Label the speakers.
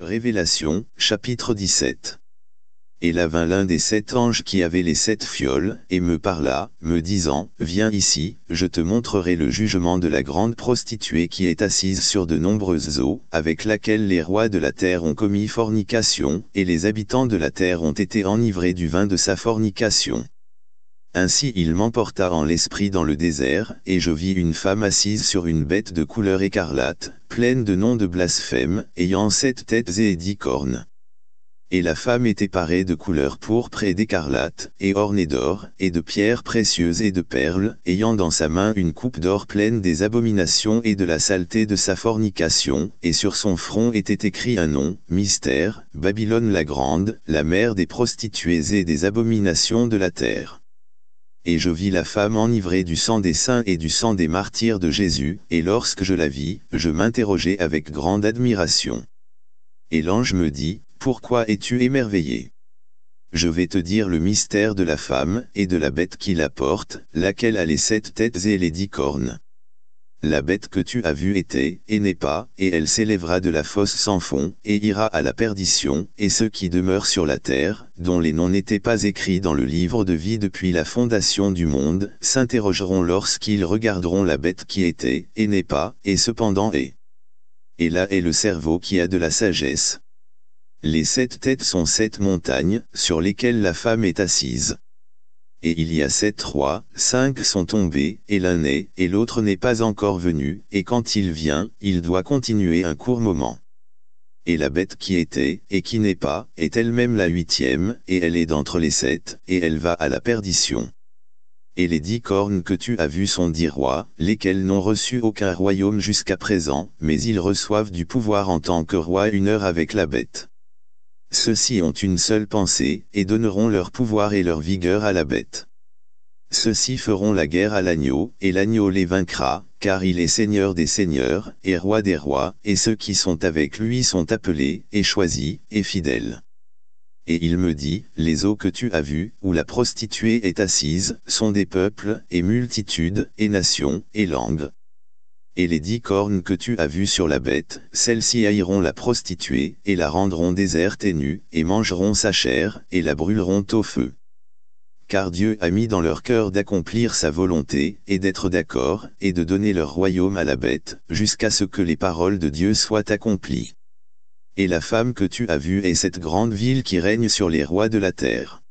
Speaker 1: Révélation, chapitre 17 Et là vint l'un des sept anges qui avait les sept fioles, et me parla, me disant, Viens ici, je te montrerai le jugement de la grande prostituée qui est assise sur de nombreuses eaux, avec laquelle les rois de la terre ont commis fornication, et les habitants de la terre ont été enivrés du vin de sa fornication. Ainsi il m'emporta en l'esprit dans le désert, et je vis une femme assise sur une bête de couleur écarlate, pleine de noms de blasphème, ayant sept têtes et dix cornes. Et la femme était parée de couleur pourpre et d'écarlate, et ornée d'or, et de pierres précieuses et de perles, ayant dans sa main une coupe d'or pleine des abominations et de la saleté de sa fornication, et sur son front était écrit un nom, mystère, Babylone la grande, la mère des prostituées et des abominations de la terre et je vis la femme enivrée du sang des saints et du sang des martyrs de Jésus, et lorsque je la vis, je m'interrogeai avec grande admiration. Et l'ange me dit, Pourquoi es-tu émerveillé Je vais te dire le mystère de la femme, et de la bête qui la porte, laquelle a les sept têtes et les dix cornes. La bête que tu as vue était, et n'est pas, et elle s'élèvera de la fosse sans fond, et ira à la perdition, et ceux qui demeurent sur la terre, dont les noms n'étaient pas écrits dans le livre de vie depuis la fondation du monde, s'interrogeront lorsqu'ils regarderont la bête qui était, et n'est pas, et cependant est. Et là est le cerveau qui a de la sagesse. Les sept têtes sont sept montagnes, sur lesquelles la femme est assise et il y a sept rois, cinq sont tombés, et l'un est, et l'autre n'est pas encore venu, et quand il vient, il doit continuer un court moment. Et la bête qui était, et qui n'est pas, est elle-même la huitième, et elle est d'entre les sept, et elle va à la perdition. Et les dix cornes que tu as vues sont dix rois, lesquels n'ont reçu aucun royaume jusqu'à présent, mais ils reçoivent du pouvoir en tant que rois une heure avec la bête. Ceux-ci ont une seule pensée, et donneront leur pouvoir et leur vigueur à la bête. Ceux-ci feront la guerre à l'agneau, et l'agneau les vaincra, car il est seigneur des seigneurs, et roi des rois, et ceux qui sont avec lui sont appelés, et choisis, et fidèles. Et il me dit, les eaux que tu as vues, où la prostituée est assise, sont des peuples, et multitudes, et nations, et langues et les dix cornes que tu as vues sur la bête, celles-ci haïront la prostituée, et la rendront déserte et nue, et mangeront sa chair, et la brûleront au feu. Car Dieu a mis dans leur cœur d'accomplir sa volonté, et d'être d'accord, et de donner leur royaume à la bête, jusqu'à ce que les paroles de Dieu soient accomplies. Et la femme que tu as vue est cette grande ville qui règne sur les rois de la terre.